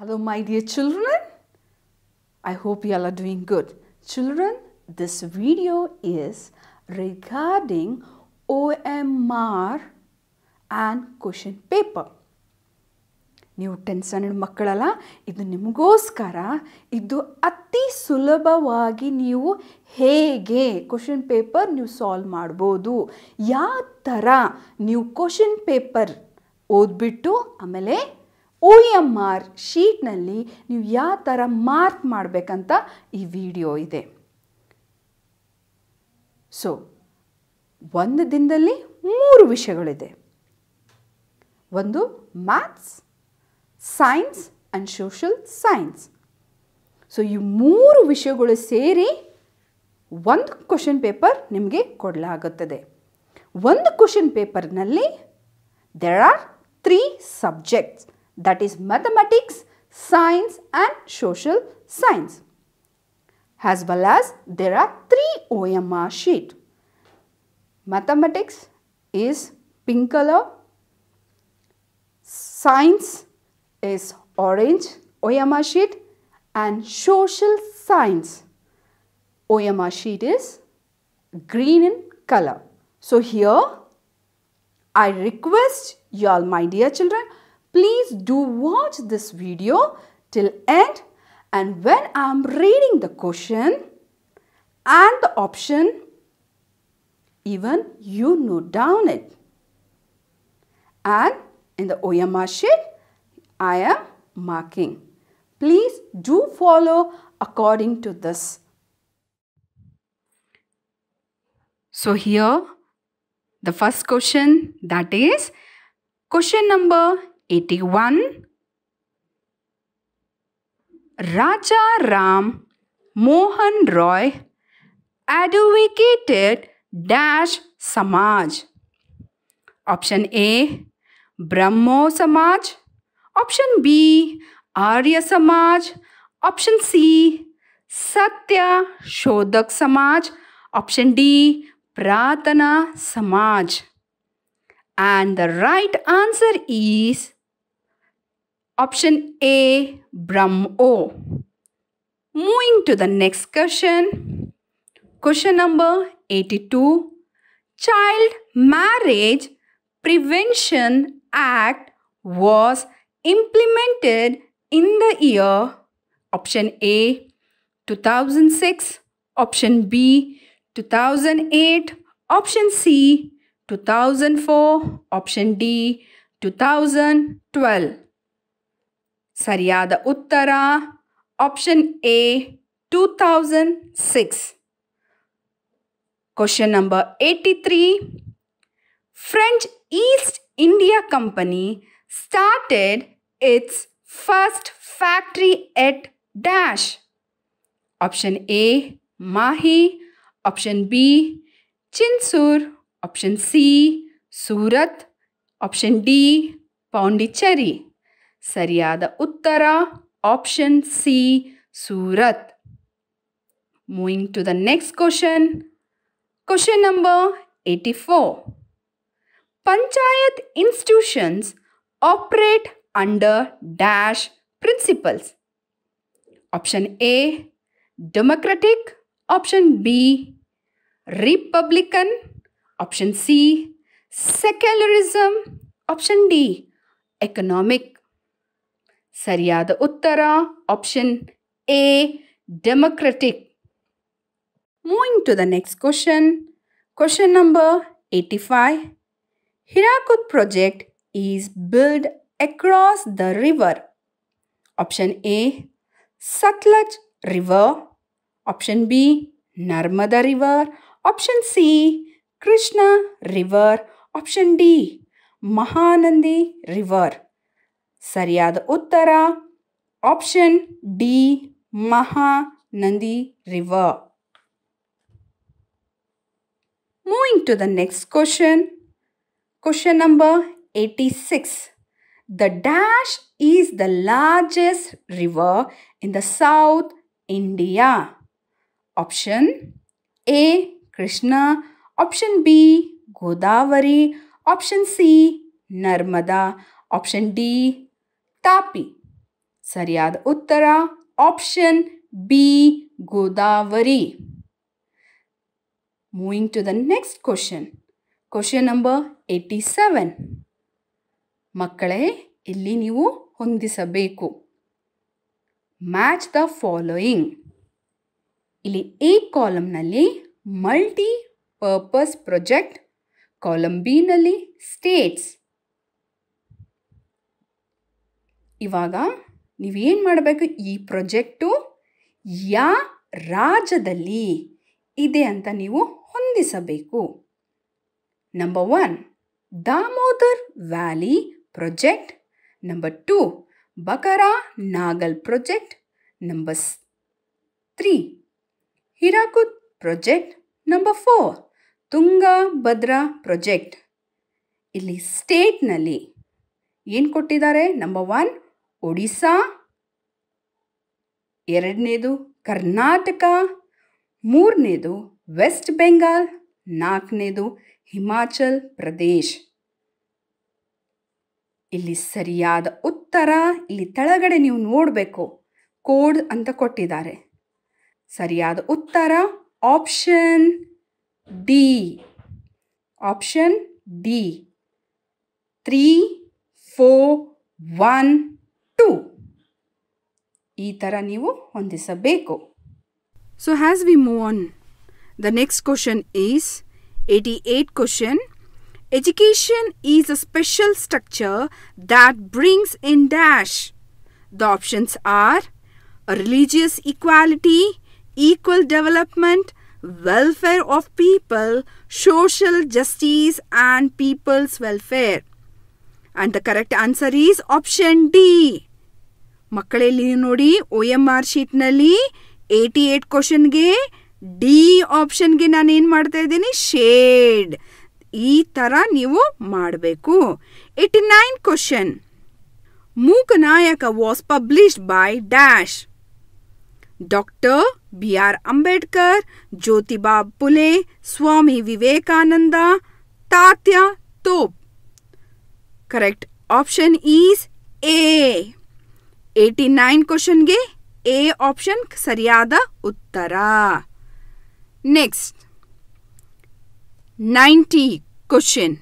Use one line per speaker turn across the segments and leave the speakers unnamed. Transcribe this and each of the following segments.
Hello Hello, my dear children. I hope you doing good children this video is regarding is M R and question paper ನೀವು ten standard ಮಕ್ಕಳಲ್ಲ ಇದು ನಿಮಗೋಸ್ಕರ ಇದು ಅತಿ ಸುಲಭವಾಗಿ ನೀವು ಹೇಗೆ ಕ್ವಶನ್ ಪೇಪರ್ ನೀವು ಸಾಲ್ವ್ ಮಾಡ್ಬೋದು ಯಾವ ಥರ ನೀವು ಕ್ವಶನ್ ಪೇಪರ್ ಓದ್ಬಿಟ್ಟು ಆಮೇಲೆ ಒ ಎಮ್ ಆರ್ ಶೀಟ್ನಲ್ಲಿ ನೀವು ಯಾವ ಥರ ಮಾರ್ಕ್ ಮಾಡಬೇಕಂತ ಈ ವಿಡಿಯೋ ಇದೆ ಸೊ ಒಂದು ದಿನದಲ್ಲಿ ಮೂರು ವಿಷಯಗಳಿದೆ ಒಂದು maths science and social science so ಈ ಮೂರು ವಿಷಯಗಳು ಸೇರಿ ಒಂದು ಕ್ವಶನ್ ಪೇಪರ್ ನಿಮಗೆ ಕೊಡಲಾಗುತ್ತದೆ ಒಂದು ಕ್ವಶನ್ ಪೇಪರ್ನಲ್ಲಿ there are three subjects that is mathematics, science and social science. As well as there are three OMR sheet. Mathematics is pink color, science is orange OMR sheet and social science OMR sheet is green in color. So here I request you all my dear children Please do watch this video till end and when I am reading the question and the option, even you note down it. And in the OMR sheet, I am marking. Please do follow according to this. So here, the first question that is question number 81 Raja Ram Mohan Roy advocated dash Samaj. Option A Brahmo Samaj. Option B Arya Samaj. Option C Satya Shodak Samaj. Option D Pratana Samaj. And the right answer is Option A, Brahmo. Moving to the next question. Question number 82. Child Marriage Prevention Act was implemented in the year option A 2006, option B 2008, option C 2004, option D 2012. Sir उत्तर option A टू थिक्स question number eighty three French East India Company started its first factory at dash option A Mahe option B Chinsurah option C Surat option D Pondicherry ಸರಿಯಾದ ಉತ್ತರ option C Surat moving to the next question question number eighty four panchayat institutions operate under dash principles option A democratic option B republican option C secularism option D economic ಸರಿಯಾದ ಉತ್ತರ option A democratic moving to the next question question number eighty five Hirakud project is build across the river? Option A Sutlej River. Option B Narmada River. Option C Krishna River. Option D Mahanandi River. ಸರಿಯಾದ ಉತ್ತರ option D Mahanandi river Moving to the next question. Question number 86. The dash is the largest river in the South India. Option A. Krishna. Option B. Godavari. Option C. Narmada. Option D. Tapi ಸರಿಯಾದ ಉತ್ತರ option B Godavari moving to the next question question number eighty seven ಮಕ್ಕಳೇ ಇಲ್ಲಿ ನೀವು ಹೊಂದಿಸಬೇಕು match the following ಇಲ್ಲಿ A ಕಾಲಮ್ನಲ್ಲಿ multi purpose project ಕಾಲಂಬಿನಲ್ಲಿ ಬಿನಲ್ಲಿ ಸ್ಟೇಟ್ಸ್ ಇವಾಗ ನೀವೇನು ಮಾಡಬೇಕು ಈ ಪ್ರೊಜೆಕ್ಟು ಯಾ ರಾಜ್ಯದಲ್ಲಿ ಇದೆ ಅಂತ ನೀವು ಹೊಂದಿಸಬೇಕು number one Damodar valley project number two Bhakra Nangal project number three Hirakud project number four Tungabhadra project ಇಲ್ಲಿ ಸ್ಟೇಟ್ನಲ್ಲಿ ಏನು ಕೊಟ್ಟಿದ್ದಾರೆ ನಂಬರ್ ಒನ್ ಒಡಿಸ್ಸಾ ಎರಡನೇದು ಕರ್ನಾಟಕ ಮೂರನೇದು ವೆಸ್ಟ್ ಬೆಂಗಾಲ್ ನಾಲ್ಕನೇದು ಹಿಮಾಚಲ್ ಪ್ರದೇಶ್ ಇಲ್ಲಿ ಸರಿಯಾದ ಉತ್ತರ ಇಲ್ಲಿ ತಳಗಡೆ ನೀವು ನೋಡಬೇಕು ಕೋಡ್ ಅಂತ ಕೊಟ್ಟಿದ್ದಾರೆ ಸರಿಯಾದ ಉತ್ತರ option D option D three four one two ಈ ಥರ ನೀವು ಹೊಂದಿಸಬೇಕು so has we move on the next question is eighty eight question education is a special structure that brings in dash the options are religious equality, equal development, welfare of people, social justice and people's welfare. And the correct answer is option D. ಮಕ್ಕಳಲ್ಲಿ ನೋಡಿ O M R ಶೀಟ್ನಲ್ಲಿ eighty eight ಕ್ವಶನ್ಗೆ D ಆಪ್ಷನ್ಗೆ ಏನು ಮಾಡ್ತಾ ಇದ್ದೀನಿ shade ಈ ಥರ ನೀವು ಮಾಡಬೇಕು eighty nine question Nayaka was published by dash doctor B R Ambedkar Jyotiba Phule Swami Vivekananda Tatya Tope correct option is A eighty nine ಕ್ವಶನ್ಗೆ ಎ ಆಪ್ಷನ್ ಸರಿಯಾದ ಉತ್ತರ next ninety question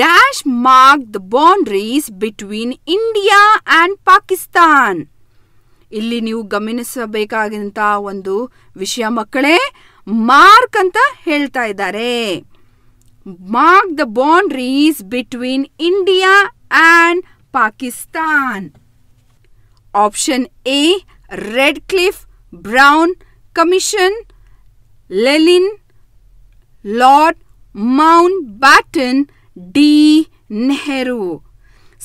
dash mark the boundaries between India and Pakistan ಇಲ್ಲಿ ನೀವು ಗಮನಿಸಬೇಕಾದಂಥ ಒಂದು ವಿಷಯ ಮಕ್ಕಳೇ ಮಾರ್ಕ್ ಅಂತ ಹೇಳ್ತಾ ಇದ್ದಾರೆ mark the boundaries between India and Pakistan option A Radcliffe Brown commission लेलिन Lord Mountbatten D Nehru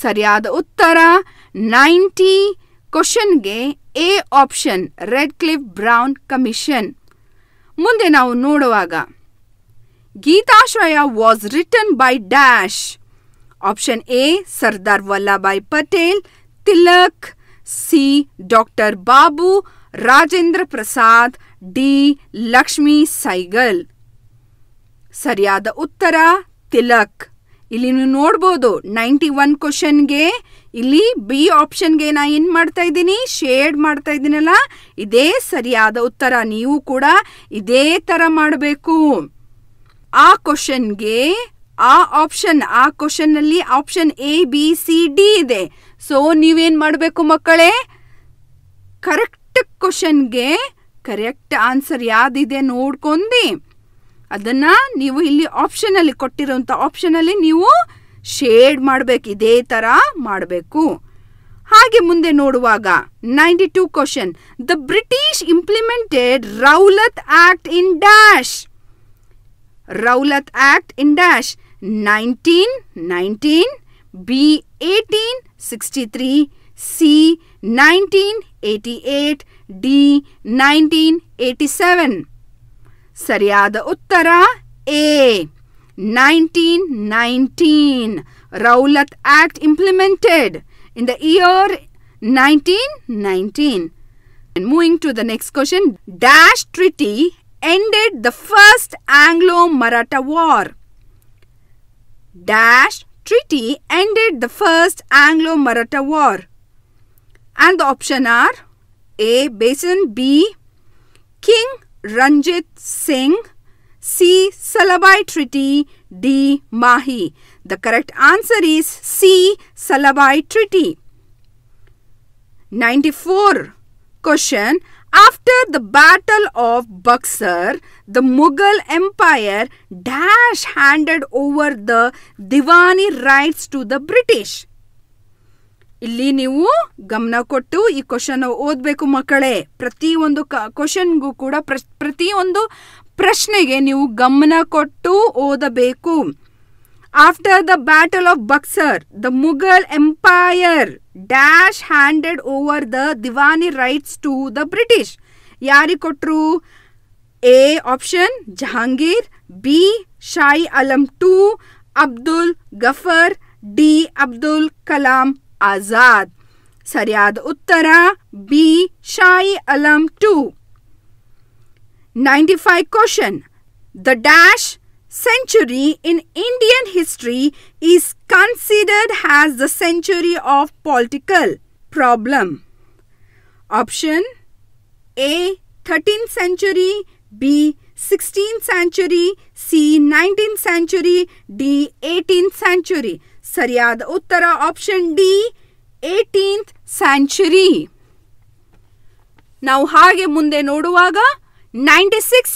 sir उत्तर ninety question A option Radcliffe Brown commission मुदे ना नोड़ा गीताश्रय was written by dash option A Sardar Vallabhbhai Patel Tilak C doctor Babu Rajendra Prasad D Lakshmi Sehgal ಸರಿಯಾದ ಉತ್ತರ ತಿಲಕ್ ಇಲ್ಲಿ ನೀವು ನೋಡ್ಬೋದು ನೈಂಟಿ ಒನ್ ಕ್ವಶನ್ಗೆ ಇಲ್ಲಿ ಬಿ ಆಪ್ಷನ್ಗೆ ನಾ ಏನು ಮಾಡ್ತಾ ಇದ್ದೀನಿ ಶೇಡ್ ಮಾಡ್ತಾ ಇದ್ದೀನಲ್ಲ ಇದೇ ಸರಿಯಾದ ಉತ್ತರ ನೀವು ಕೂಡ ಇದೇ ಥರ ಮಾಡಬೇಕು ಆ ಕ್ವಶನ್ಗೆ ಆ ಆಪ್ಷನ್ ಆ ಕ್ವಶನ್ನಲ್ಲಿ option A B C D ಇದೆ ಸೊ ನೀವೇನು ಮಾಡಬೇಕು ಮಕ್ಕಳೇ ಕರೆಕ್ಟ್ ಕ್ವಶನ್ಗೆ ಕರೆಕ್ಟ್ ಆನ್ಸರ್ ಯಾವುದಿದೆ ನೋಡ್ಕೊಂಡು ಅದನ್ನು ನೀವು ಇಲ್ಲಿ ಆಪ್ಷನಲ್ಲಿ ಕೊಟ್ಟಿರೋಂಥ ಆಪ್ಷನಲ್ಲಿ ನೀವು ಶೇಡ್ ಮಾಡಬೇಕು ಇದೇ ಥರ ಮಾಡಬೇಕು ಹಾಗೆ ಮುಂದೆ ನೋಡುವಾಗ ninety two question the British implemented Rowlatt act in dash Rowlatt act in dash nineteen nineteen B eighteen 63, C 1988, D, nineteen eighty-seven. Eighty Uttara A, nineteen nineteen. Rowlatt Act implemented in the year nineteen nineteen. And moving to the next question, Dash Treaty ended the first Anglo-Maratha War. Dash treaty ended the first Anglo-Maratha war? And the option are A. Basin B. King Ranjit Singh C. Salabai Treaty D. Mahi. The correct answer is C. Salabai Treaty. 94. Question. After the Battle of Buxar, the Mughal Empire dash handed over the Diwani rights to the British. ಇಲ್ಲಿ ನೀವು ಗಮನ ಕೊಟ್ಟು ಈ question ಓದಬೇಕು ಮಕ್ಕಳೇ ಪ್ರತಿಯೊಂದು ಕ್ವಶನ್ಗೂ ಕೂಡ ಪ್ರತಿಯೊಂದು ಪ್ರಶ್ನೆಗೆ ನೀವು ಗಮನ ಕೊಟ್ಟು ಓದಬೇಕು after the battle of Buxar the Mughal empire dash handed over the Diwani rights to the British ಯಾರಿಗೆ ಕೊಟ್ಟರು A option Jahangir B Shah Alam two Abdul Gaffar D Abdul Kalam Azad ಸರಿಯಾದ ಉತ್ತರ B Shah Alam two 95 question. The dash century in Indian history is considered as the century of political problem. Option A 13th century, B 16th century, C 19th century, D 18th century. ಸರಿಯಾದ Uttara option D, eighteenth century. Now, ಹಾಗೆ ಮುಂದೆ ನೋಡುವಾಗ ninety six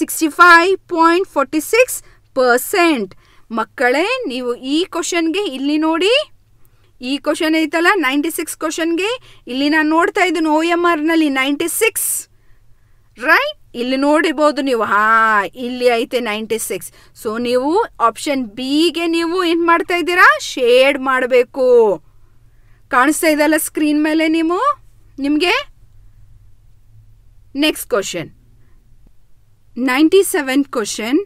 sixty five point forty six percent ಮಕ್ಕಳೇ ನೀವು ಈ ಕ್ವಶನ್ಗೆ ಇಲ್ಲಿ ನೋಡಿ ಈ ಕ್ವಶನ್ ಐತಲ್ಲ ನೈಂಟಿ ಸಿಕ್ಸ್ ಕ್ವಶನ್ಗೆ ಇಲ್ಲಿ ನಾನು ನೋಡ್ತಾ ಇದ್ದೀನಿ ಓ ಎಮ್ ಆರ್ನಲ್ಲಿ ನೈಂಟಿ ಸಿಕ್ಸ್ ರೈಟ್ ಇಲ್ಲಿ ನೋಡಿಬೋದು ನೀವು ಹಾ ಇಲ್ಲಿ ಐತೆ ನೈಂಟಿ ಸಿಕ್ಸ್ ಸೊ ನೀವು ಆಪ್ಷನ್ ಬಿಗೆ ನೀವು ಏನು ಮಾಡ್ತಾ ಇದ್ದೀರಾ ಶೇಡ್ ಮಾಡಬೇಕು ಕಾಣಿಸ್ತಾ ಇದೆಯಲ್ಲ ಸ್ಕ್ರೀನ್ ಮೇಲೆ ನೀವು ನಿಮಗೆ next question 97 question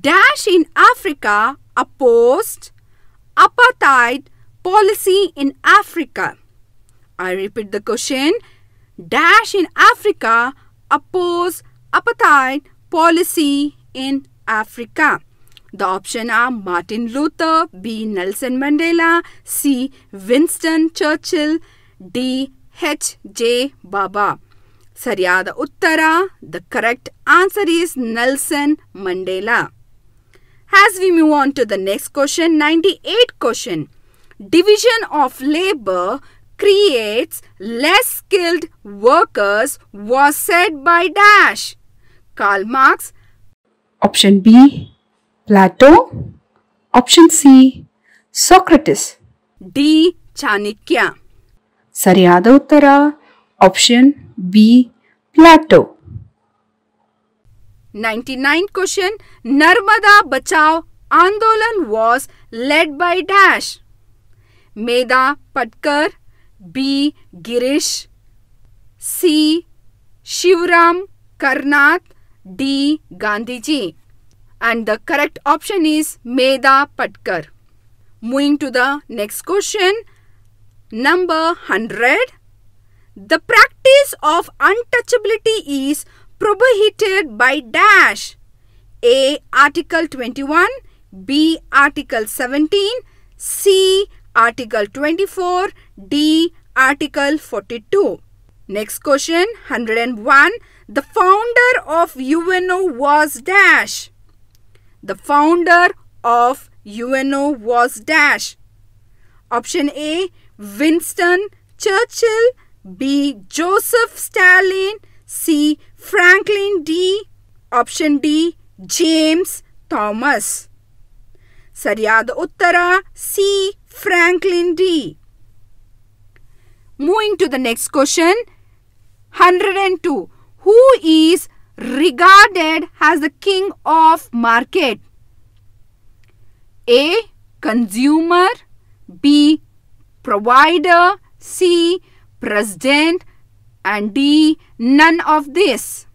dash in africa opposed apartheid policy in africa i repeat the question dash in africa oppose apartheid policy in africa the option are martin luther b nelson mandela c winston churchill d h j baba ಸರಿಯಾದ ಉತ್ತರ the correct answer is Nelson Mandela As we move on to the next question, 98 question. Division of labor creates less skilled workers was said by dash. Karl Marx. Option B. Plato. Option C. Socrates. D. Chanakya. ಸರಿಯಾದ ಉತ್ತರ option B. Plateau. 99 question Narmada Bachao Andolan was led by dash Meda Patkar B. Girish C. Shivram Karnath D. Gandhiji and the correct option is Meda Patkar. Moving to the next question number 100 The practice of untouchability is prohibited by dash. A. Article 21, B. Article 17, C. Article 24, D. Article 42. Next question 101. The founder of UNO was dash. The founder of UNO was dash. Option A Winston Churchill B. Joseph Stalin. C. Franklin D. Option D. James Thomas. Saryad Uttara. C. Franklin D. Moving to the next question. 102. Who is regarded as the king of market? A. Consumer. B. Provider. C. President and D none of this.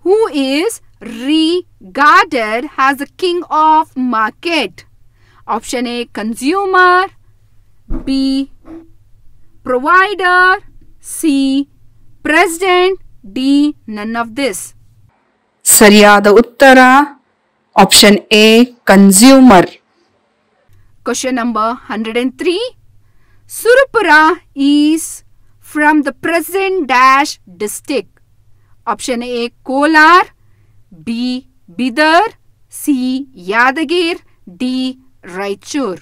Who is regarded as the king of market? Option A consumer, B provider, C president, D none of this. ಸರಿಯಾದ ಉತ್ತರ option A consumer question number hundred and Surupura is from the present dash district. Option A Kolar, B Bidar, C Yadagir, D Raichur.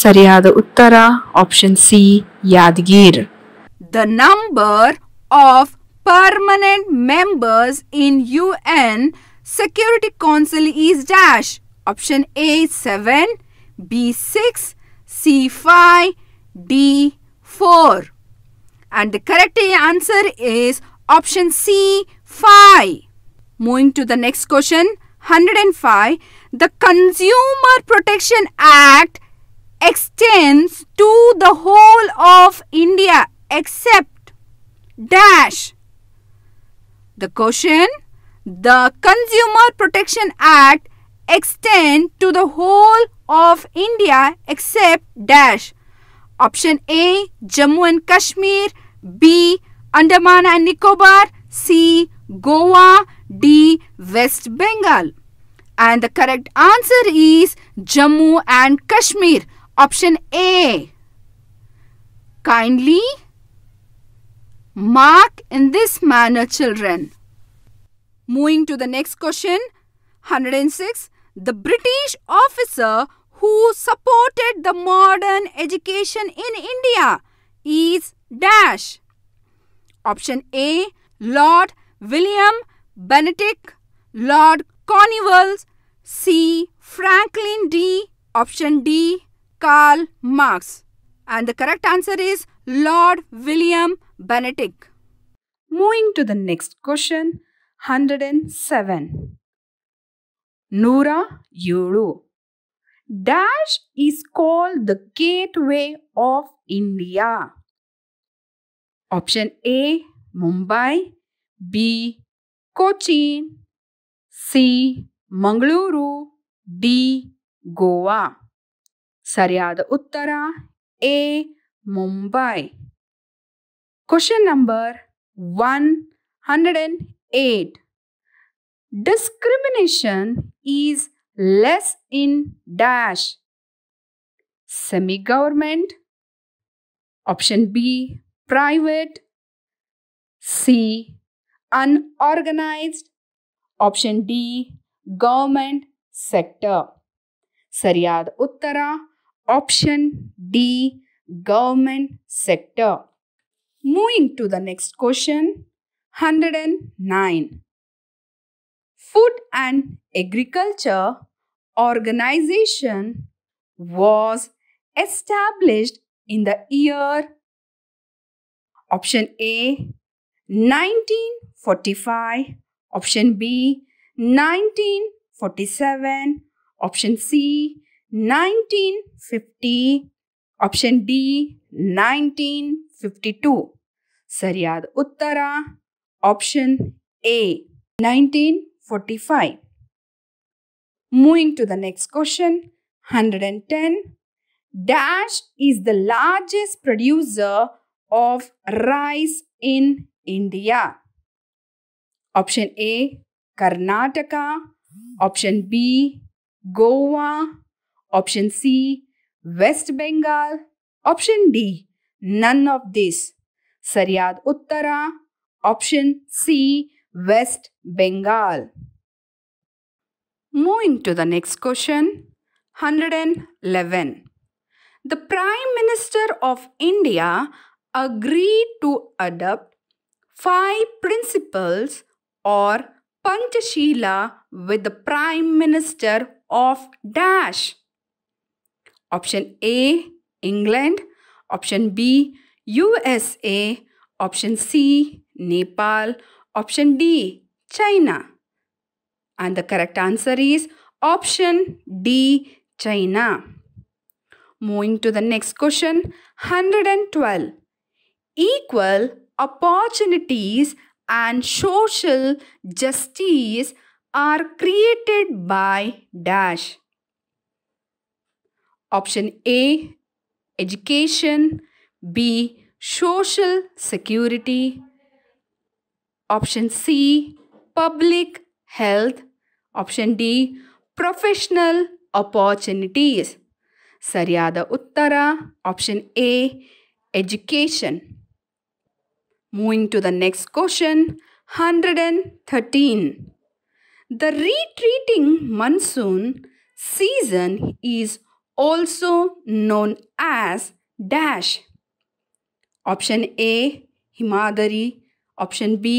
ಸರಿಯಾದ Uttara, option C Yadagir. The number of permanent members in UN Security Council is dash. Option A 7, B 6, C 5, D 4 and the correct answer is option C 5. Moving to the next question 105 the Consumer Protection Act extends to the whole of India except dash. The question the Consumer Protection Act extend to the whole of India except dash. Option A Jammu and Kashmir, B Andaman and Nicobar, C Goa, D West Bengal. And the correct answer is Jammu and Kashmir. Option A. Kindly mark in this manner children. Moving to the next question. 106. The British officer who supported the modern education in India is dash. Option A Lord William Benedict, Lord Cornwell, C. Franklin D. Option D Karl Marx. And the correct answer is Lord William Benedict. Moving to the next question 107. ನೂರ ಏಳು Dash is called the gateway of India. Option A Mumbai, B Cochin, C Mangaluru, D Goa. Saryada Uttara A Mumbai. Question number 108 Discrimination is less in dash semi government option b private c unorganized option d government sector சரியாத uttara. option d government sector moving to the next question 109 Food and Agriculture Organization was established in the year option A 1945, option B 1947, option C 1950, Option D, 1952 सरियाद उत्तरा Option A, 19 45. Moving to the next question, 110. Dash is the largest producer of rice in India. Option A, Karnataka. Option B, Goa. Option C, West Bengal. Option D, none of this. Saryad Uttara. Option C, West Bengal. Moving to the next question 111. The Prime Minister of India agreed to adopt five principles or Panchashila with the Prime Minister of Dash. Option A England, option B USA, option C Nepal, Option D, China. And the correct answer is option D, China. Moving to the next question, 112. Equal opportunities and social justice are created by dash. Option A, education. B, social security option c public health option d professional opportunities Sariada, uttara option a education moving to the next question 113 the retreating monsoon season is also known as dash option a himadari option b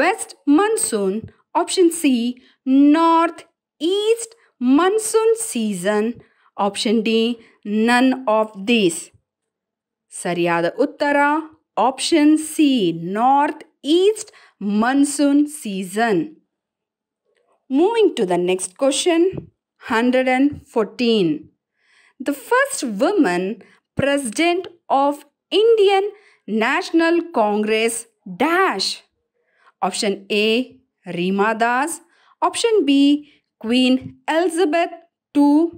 west monsoon option c north east monsoon season option d none of these sariyada uttara option c north east monsoon season moving to the next question 114 the first woman president of indian national congress Dash. Option A, Rima Das. Option B, Queen Elizabeth II.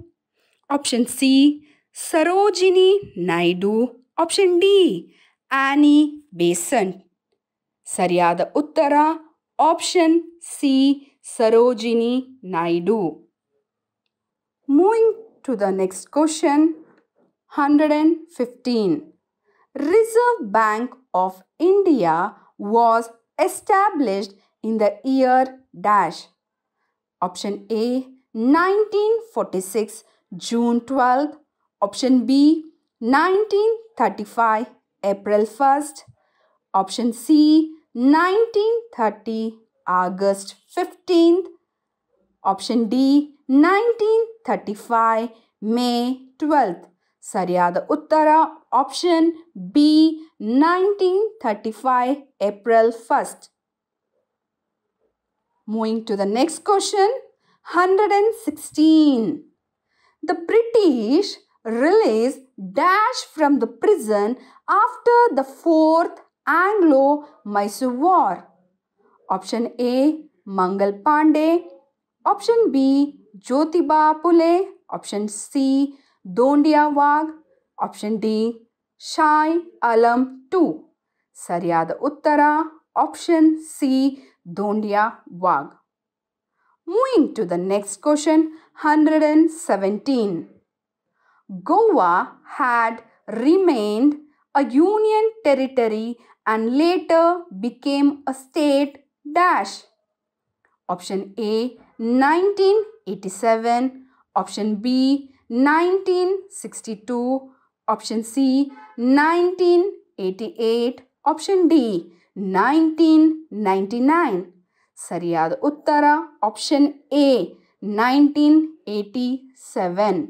Option C, Sarojini Naidu. Option D, Annie Besant. Sariyada Uttara. Option C, Sarojini Naidu. Moving to the next question, 115. Reserve Bank of India was established in the year dash? Option A 1946 June 12th. Option B 1935 April 1st. Option C 1930 August 15th. Option D, 1935, May 12th. ಮೇ Uttara. Option B 1935 April 1st. Moving to the next question 116. The British released Dash from the prison after the 4th Anglo-Mysore War. Option A Mangal Pandey. Option B Jyotiba Pule. Option C Dondia Wag. Option D Shah Alam two ಸರಿಯಾದ ಉತ್ತರ option C Dhondia Wagh moving to the next question hundred and seventeen Goa had remained a union territory and later became a state dash option A nineteen eighty seven option B nineteen sixty two option C 1988 option D 1999 சரியாத உத்தர option A 1987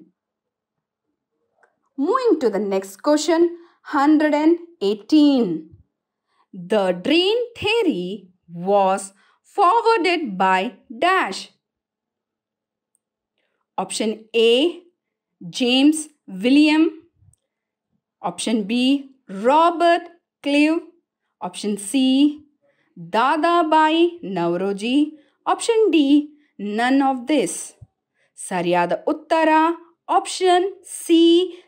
moving to the next question 118 the drain theory was forwarded by dash option A James William option b robert clive option c dada bai navroji option d none of this sariyada uttara option c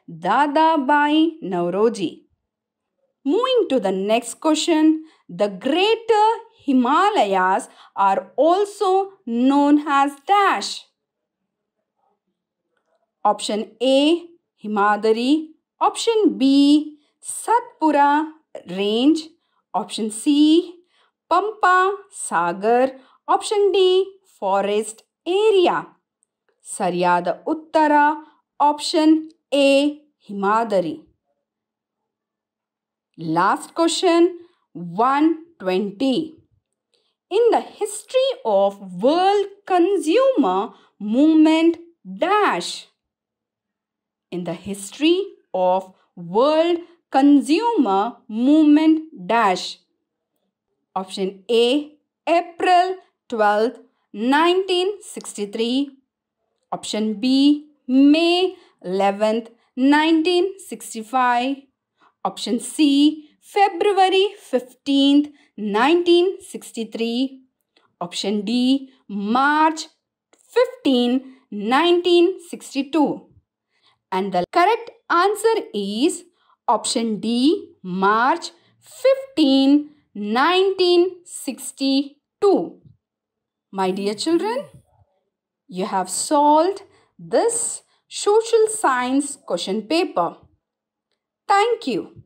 dada bai navroji moving to the next question the greater himalayas are also known as dash option a himadari option B Satpura range option C Pampa Sagar option D forest area सरिया उत्तर option A Himadri last question 120 in the history of world consumer movement dash in the history of World Consumer Movement Dash. Option A April twelfth, 1963. Option B May eleventh, 1965. Option C February fifteenth, 1963. Option D March 15, 1962. And the correct Answer is option D, March 15, 1962. My dear children, you have solved this social science question paper. Thank you.